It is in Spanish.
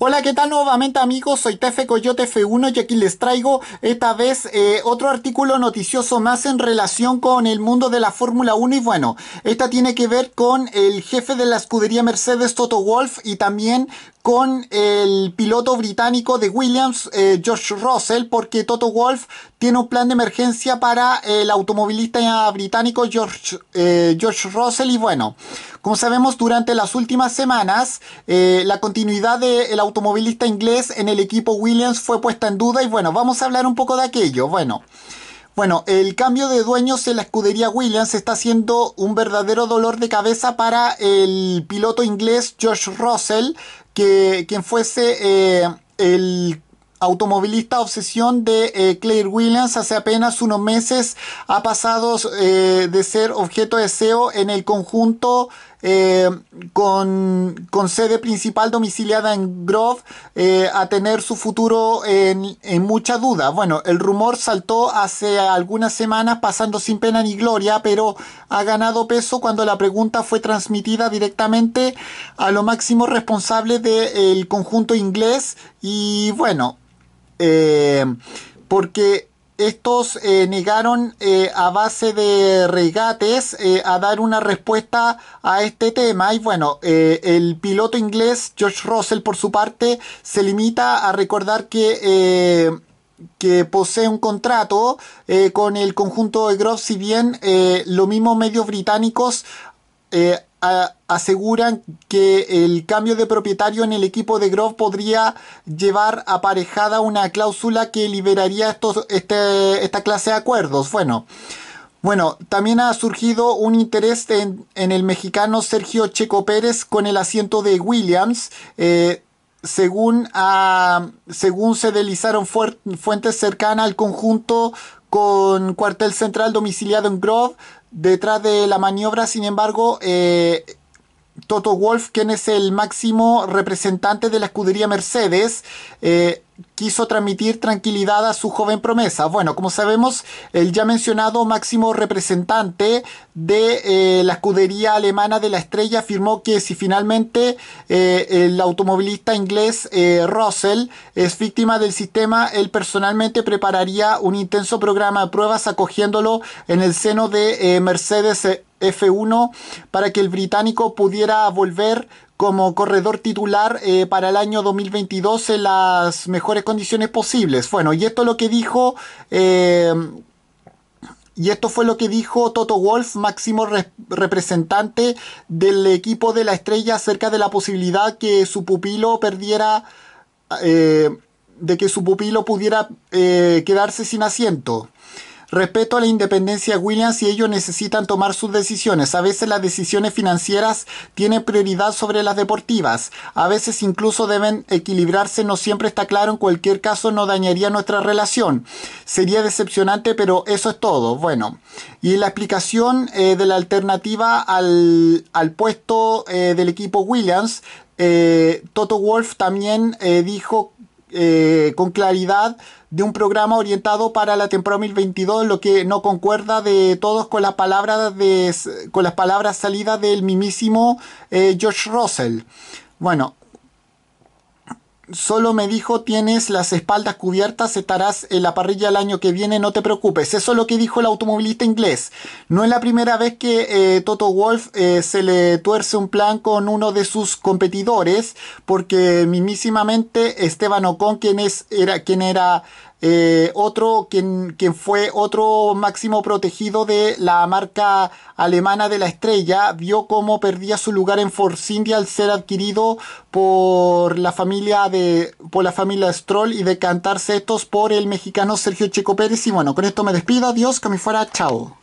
Hola, ¿qué tal nuevamente amigos? Soy Tefe Coyote F1 y aquí les traigo esta vez eh, otro artículo noticioso más en relación con el mundo de la Fórmula 1 y bueno, esta tiene que ver con el jefe de la escudería Mercedes Toto Wolf y también con el piloto británico de Williams, eh, George Russell, porque Toto Wolf tiene un plan de emergencia para el automovilista británico George, eh, George Russell. Y bueno, como sabemos, durante las últimas semanas, eh, la continuidad del automovilista inglés en el equipo Williams fue puesta en duda. Y bueno, vamos a hablar un poco de aquello. Bueno. Bueno, el cambio de dueños en la escudería Williams está siendo un verdadero dolor de cabeza para el piloto inglés George Russell, que, quien fuese eh, el automovilista obsesión de eh, Claire Williams hace apenas unos meses ha pasado eh, de ser objeto de SEO en el conjunto eh, con, sede principal domiciliada en Grove a tener su futuro en, mucha duda. Bueno, el rumor saltó hace algunas semanas pasando sin pena ni gloria, pero ha ganado peso cuando la pregunta fue transmitida directamente a lo máximo responsable del conjunto inglés y bueno, eh, porque estos eh, negaron eh, a base de regates a dar una respuesta a este tema y bueno, el piloto inglés George Russell por su parte se limita a recordar que que posee un contrato con el conjunto de Grove, si bien los mismos medios británicos aseguran que el cambio de propietario en el equipo de Grove podría llevar aparejada una cláusula que liberaría estos, este, esta clase de acuerdos. Bueno, bueno, también ha surgido un interés en, el mexicano Sergio Checo Pérez con el asiento de Williams. Eh, según, a ah, según se deslizaron fuentes cercanas al conjunto con cuartel central domiciliado en Grove. Detrás de la maniobra, sin embargo, eh, Toto Wolf, quien es el máximo representante de la escudería Mercedes, eh, quiso transmitir tranquilidad a su joven promesa. Bueno, como sabemos, el ya mencionado máximo representante de eh, la escudería alemana de la estrella afirmó que si finalmente eh, el automovilista inglés eh, Russell es víctima del sistema, él personalmente prepararía un intenso programa de pruebas acogiéndolo en el seno de Mercedes F1 para que el británico pudiera volver como corredor titular eh, para el año 2022 en las mejores condiciones posibles. Bueno, y esto es lo que dijo... Em, y esto fue lo que dijo Toto Wolf, máximo representante del equipo de la estrella, acerca de la posibilidad que su pupilo perdiera, eh, de que su pupilo pudiera eh, quedarse sin asiento. Respeto a la independencia de Williams y ellos necesitan tomar sus decisiones. A veces las decisiones financieras tienen prioridad sobre las deportivas. A veces incluso deben equilibrarse. No siempre está claro. En cualquier caso no dañaría nuestra relación. Sería decepcionante, pero eso es todo. Bueno, y la explicación eh, de la alternativa al, puesto eh, del equipo Williams. Eh, Toto Wolf también eh, dijo eh, con claridad de un programa orientado para la temporada 2022, lo que no concuerda de todos con las palabras, de, con las palabras salidas del mismísimo eh, George Russell. Bueno, Solo me dijo, tienes las espaldas cubiertas, estarás en la parrilla el año que viene, no te preocupes. Eso es lo que dijo el automovilista inglés. No es la primera vez que eh, Toto Wolf eh, se le tuerce un plan con uno de sus competidores, porque mismísimamente Esteban Ocon, quien, es, era, quien era eh, otro quien, fue otro máximo protegido de la marca alemana de la estrella, vio cómo perdía su lugar en Force al ser adquirido por la familia de por la familia Stroll y de decantarse estos por el mexicano Sergio Checo Pérez. Y bueno, con esto me despido, adiós, que me fuera, chao.